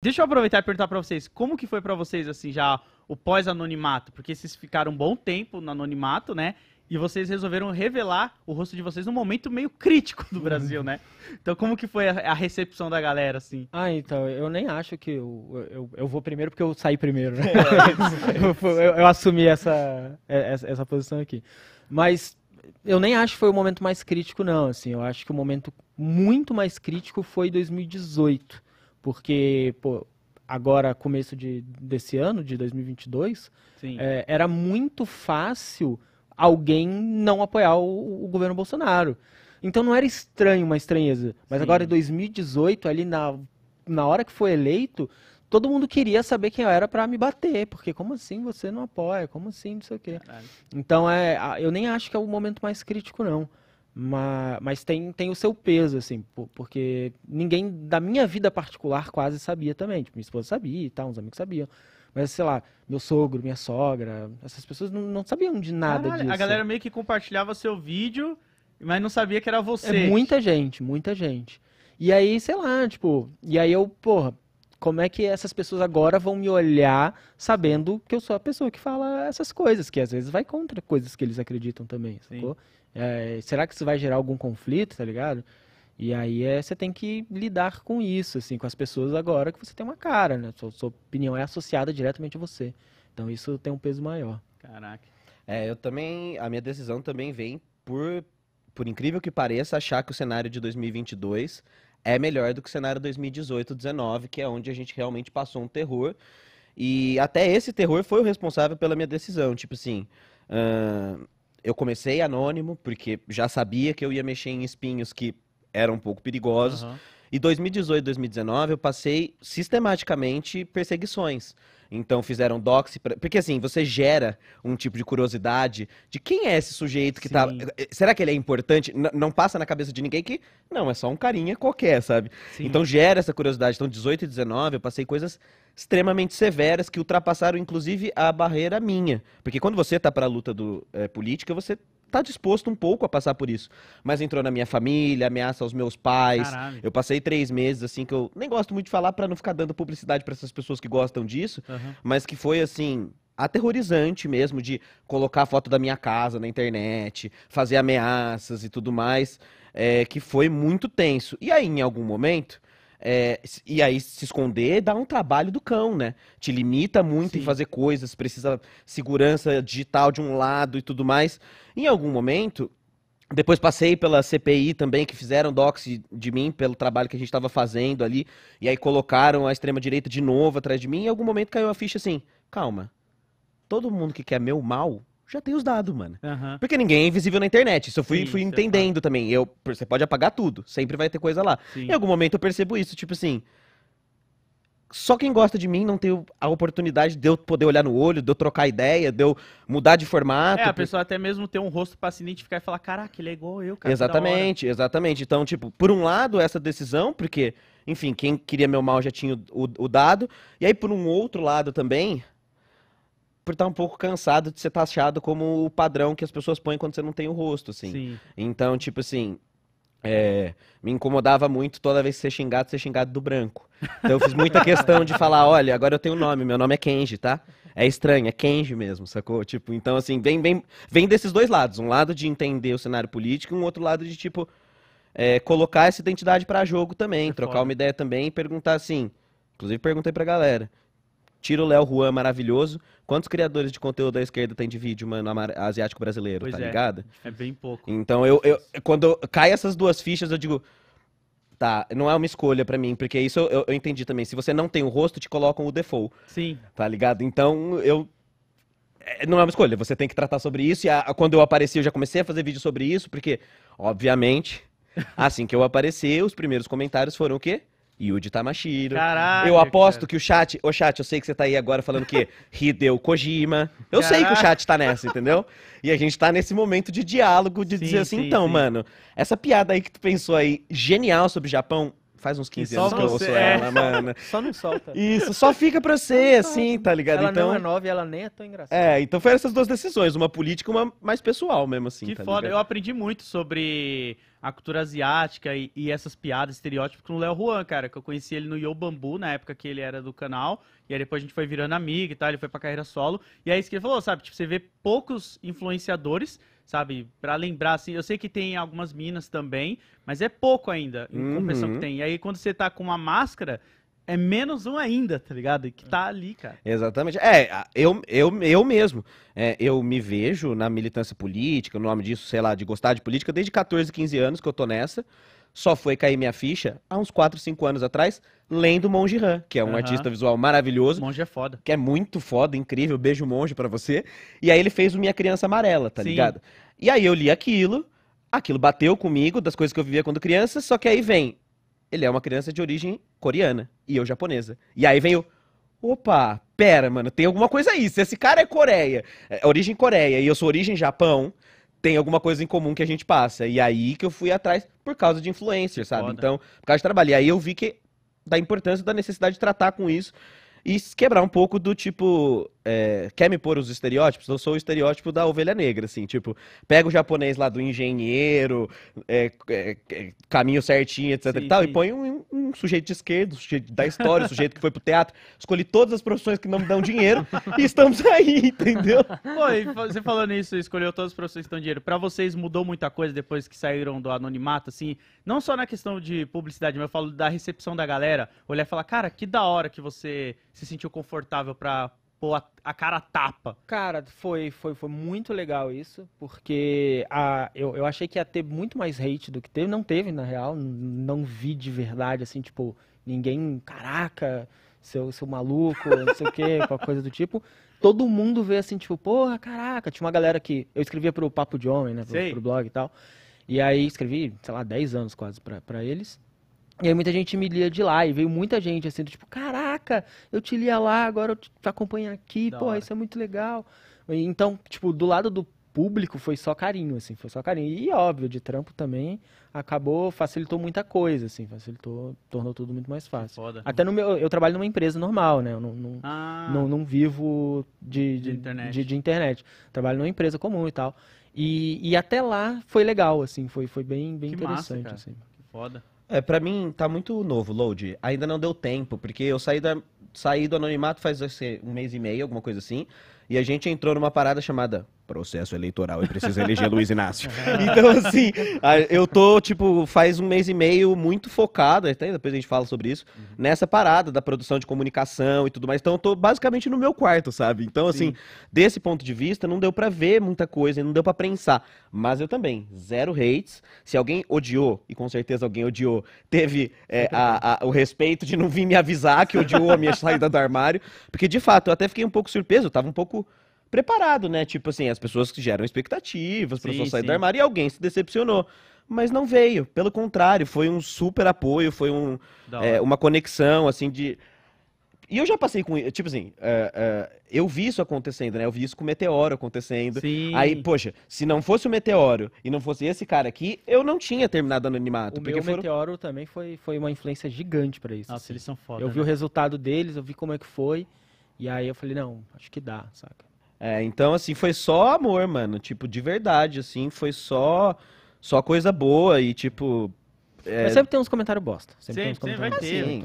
Deixa eu aproveitar e perguntar para vocês, como que foi para vocês assim já o pós-anonimato? Porque vocês ficaram um bom tempo no anonimato, né? E vocês resolveram revelar o rosto de vocês num momento meio crítico do Brasil, né? Então como que foi a, a recepção da galera, assim? Ah, então, eu nem acho que eu, eu, eu vou primeiro porque eu saí primeiro, né? É. eu, eu, eu, assumi essa, é, essa, essa posição aqui. Mas eu nem acho que foi o momento mais crítico, não, assim. Eu acho que o momento muito mais crítico foi 2018 porque, pô, agora, começo de, desse ano, de 2022, é, era muito fácil alguém não apoiar o, o, governo Bolsonaro. Então não era estranho, uma estranheza. Mas Sim. agora, em 2018, ali na, na hora que foi eleito, todo mundo queria saber quem eu era para me bater, porque como assim você não apoia? Como assim, não sei o quê. Caralho. Então é, eu nem acho que é o momento mais crítico não. Mas, mas tem, tem o seu peso, assim, porque ninguém da minha vida particular quase sabia também. Tipo, minha esposa sabia e tal, uns amigos sabiam. Mas, sei lá, meu sogro, minha sogra, essas pessoas não, não sabiam de nada Caralho, disso. A galera meio que compartilhava seu vídeo, mas não sabia que era você. É muita gente, muita gente. E aí, sei lá, tipo, e aí eu, porra, como é que essas pessoas agora vão me olhar sabendo que eu sou a pessoa que fala essas coisas, que às vezes vai contra coisas que eles acreditam também, sacou? É, será que isso vai gerar algum conflito, tá ligado? E aí é, você tem que lidar com isso, assim, com as pessoas agora que você tem uma cara, né? Sua, sua opinião é associada diretamente a você. Então isso tem um peso maior. Caraca. É, eu também, a minha decisão também vem por, por incrível que pareça, achar que o cenário de 2022 é melhor do que o cenário 2018-19, que é onde a gente realmente passou um terror. E até esse terror foi o responsável pela minha decisão. Tipo assim, uh, eu comecei anônimo, porque já sabia que eu ia mexer em espinhos que eram um pouco perigosos. Uhum. E 2018, 2019, eu passei sistematicamente perseguições. Então fizeram doxy. Pra... Porque assim, você gera um tipo de curiosidade de quem é esse sujeito que tá, Sim. tá. Será que ele é importante? N não passa na cabeça de ninguém que. Não, é só um carinha qualquer, sabe? Sim. Então gera essa curiosidade. Então, 18 e 19, eu passei coisas extremamente severas que ultrapassaram, inclusive, a barreira minha. Porque quando você tá pra luta do, é, política, você tá disposto um pouco a passar por isso. Mas entrou na minha família, ameaça aos meus pais. Caralho. Eu passei três meses, assim, que eu nem gosto muito de falar para não ficar dando publicidade para essas pessoas que gostam disso, uhum. mas que foi assim. Aterrorizante mesmo de colocar a foto da minha casa na internet, fazer ameaças e tudo mais, é, que foi muito tenso. E aí, em algum momento, é, e aí se esconder dá um trabalho do cão, né? Te limita muito Sim. em fazer coisas, precisa segurança digital de um lado e tudo mais. Em algum momento, depois passei pela CPI também, que fizeram docs de mim pelo trabalho que a gente estava fazendo ali. E aí colocaram a extrema-direita de novo atrás de mim. E em algum momento caiu a ficha assim: calma, todo mundo que quer meu mal já tem os dados, mano. Uhum. Porque ninguém é invisível na internet. Isso eu fui, Sim, fui é entendendo também. Eu, você pode apagar tudo, sempre vai ter coisa lá. Sim. Em algum momento eu percebo isso, tipo assim. Só quem gosta de mim não tem a oportunidade de eu poder olhar no olho, de eu trocar ideia, de eu mudar de formato. É, a pessoa até mesmo ter um rosto para se identificar e falar: caraca, ele é igual eu, cara. Exatamente, exatamente. Então, tipo, por um lado, essa decisão, porque, enfim, quem queria meu mal já tinha o, o, o dado. E aí, por um outro lado também, por estar tá um pouco cansado de ser taxado como o padrão que as pessoas põem quando você não tem o rosto, assim. Sim. Então, tipo assim, é, me incomodava muito toda vez que ser xingado, ser xingado do branco. Então eu fiz muita questão de falar, olha, agora eu tenho um nome, meu nome é Kenji, tá? É estranho, é Kenji mesmo, sacou? Tipo, então assim, vem, vem, vem desses dois lados. Um lado de entender o cenário político e um outro lado de, tipo, é, colocar essa identidade para jogo também, é trocar foda. uma ideia também e perguntar assim. Inclusive perguntei pra galera, Tira o Léo Juan maravilhoso. Quantos criadores de conteúdo da esquerda tem de vídeo, mano, asiático brasileiro, pois tá é. ligado? É bem pouco. Então eu, eu quando cai essas duas fichas, eu digo. Tá, não é uma escolha para mim, porque isso eu, eu, entendi também. Se você não tem o rosto, te colocam o default. Sim. Tá ligado? Então eu. É, não é uma escolha, você tem que tratar sobre isso. E a, a, quando eu apareci, eu já comecei a fazer vídeo sobre isso, porque, obviamente, assim que eu apareci, os primeiros comentários foram o quê? Yuji Tamashiro. Caralho, eu aposto cara. que o chat. Ô, chat, eu sei que você tá aí agora falando que Hideo Kojima. Eu Caralho. sei que o chat tá nessa, entendeu? E a gente tá nesse momento de diálogo, de sim, dizer assim, sim, então, sim. mano, essa piada aí que tu pensou aí, genial sobre o Japão, faz uns 15 anos que eu ouço é. ela, mano. Só não solta. Isso, só fica pra você, assim, tá ligado? Ela então, não é nova e ela nem é tão engraçada. É, então foram essas duas decisões, uma política e uma mais pessoal mesmo, assim. Que tá foda, ligado? eu aprendi muito sobre a cultura asiática e, e essas piadas, estereótipos com o Léo Juan, cara, que eu conheci ele no Yo Bambu, na época que ele era do canal, e aí depois a gente foi virando amigo e tal, ele foi pra carreira solo, e aí é isso que ele falou, sabe, tipo, você vê poucos influenciadores sabe? Para lembrar, assim, eu sei que tem algumas minas também, mas é pouco ainda em uhum. compensação que tem. E aí, quando você tá com uma máscara, é menos um ainda, tá ligado? Que tá ali, cara. Exatamente. É, eu, eu, eu mesmo. É, eu me vejo na militância política, no nome disso, sei lá, de gostar de política, desde 14, 15 anos que eu tô nessa só foi cair minha ficha há uns 4, 5 anos atrás, lendo Monge Han, que é um uhum. artista visual maravilhoso. Monge é foda. Que é muito foda, incrível. Beijo, Monge, para você. E aí ele fez o Minha Criança Amarela, tá Sim. ligado? E aí eu li aquilo, aquilo bateu comigo, das coisas que eu vivia quando criança, só que aí vem. Ele é uma criança de origem coreana e eu japonesa. E aí vem o. Opa, pera, mano, tem alguma coisa aí. Se esse cara é Coreia, é origem Coreia e eu sou origem Japão, tem alguma coisa em comum que a gente passa. E aí que eu fui atrás por causa de influencer, sabe? Foda. Então, por causa de trabalho. E aí eu vi que da importância da necessidade de tratar com isso e quebrar um pouco do tipo é, quer me pôr os estereótipos? Eu sou o estereótipo da ovelha negra, assim, tipo, pega o japonês lá do engenheiro, é, é, é caminho certinho, etc sim, e tal, sim. e põe um, um, sujeito de esquerda, um sujeito da história, um sujeito que foi pro teatro. Escolhi todas as profissões que não me dão dinheiro e estamos aí, entendeu? Pô, você falando isso, escolheu todas as profissões que dão dinheiro. Pra vocês mudou muita coisa depois que saíram do anonimato, assim, não só na questão de publicidade, mas eu falo da recepção da galera, olhar e falar, cara, que da hora que você se sentiu confortável pra pô, a, a, cara tapa. Cara, foi, foi, foi muito legal isso, porque a, eu, eu achei que ia ter muito mais hate do que teve, não teve, na real, não vi de verdade, assim, tipo, ninguém, caraca, seu, seu maluco, não sei o quê, qualquer coisa do tipo. Todo mundo vê assim, tipo, porra, caraca, tinha uma galera que. Eu escrevia pro Papo de Homem, né? Pro, pro blog e tal. E aí escrevi, sei lá, 10 anos quase para eles. E aí muita gente me lia de lá, e veio muita gente, assim, tipo, caraca, eu te lia lá, agora eu te acompanho aqui, da pô, hora. isso é muito legal. E, então, tipo, do lado do público foi só carinho, assim, foi só carinho. E óbvio, de trampo também acabou, facilitou muita coisa, assim, facilitou, tornou tudo muito mais fácil. Foda. Até no meu, eu trabalho numa empresa normal, né? Eu não, não, ah, não, não vivo de, de, de, internet. de, de internet. Trabalho numa empresa comum e tal. E, e até lá foi legal, assim, foi, foi bem, bem que interessante, massa, assim. Que foda. É, para mim, tá muito novo o load. Ainda não deu tempo, porque eu saí, da, saí do anonimato faz assim, um mês e meio, alguma coisa assim. E a gente entrou numa parada chamada processo eleitoral e precisa eleger Luiz Inácio. É. Então, assim, eu tô, tipo, faz um mês e meio muito focado, até depois a gente fala sobre isso, uhum. nessa parada da produção de comunicação e tudo mais. Então, eu tô basicamente no meu quarto, sabe? Então, assim, desse ponto de vista, não deu para ver muita coisa, não deu para pensar. Mas eu também, zero hates. Se alguém odiou, e com certeza alguém odiou, teve é, a, a, o respeito de não vir me avisar que odiou a minha saída do armário. Porque, de fato, eu até fiquei um pouco surpreso, eu tava um pouco preparado, né? Tipo assim, as pessoas que geram expectativas para sair sim. do armário e alguém se decepcionou. Mas não veio, pelo contrário, foi um super apoio, foi um, é, uma conexão, assim, de. E eu já passei com. Tipo assim, uh, uh, eu vi isso acontecendo, né? Eu vi isso com o meteoro acontecendo. Sim. Aí, poxa, se não fosse o meteoro e não fosse esse cara aqui, eu não tinha terminado anonimato. O meu foram... meteoro também foi, foi uma influência gigante para isso. Nossa, assim. eles são foda. Eu né? vi o resultado deles, eu vi como é que foi. E aí eu falei, não, acho que dá, saca? É, então, assim, foi só amor, mano. Tipo, de verdade, assim, foi só só coisa boa e, tipo. É... Mas sempre tem uns comentários bosta. Sempre, sempre tem uns comentários bosta. Assim.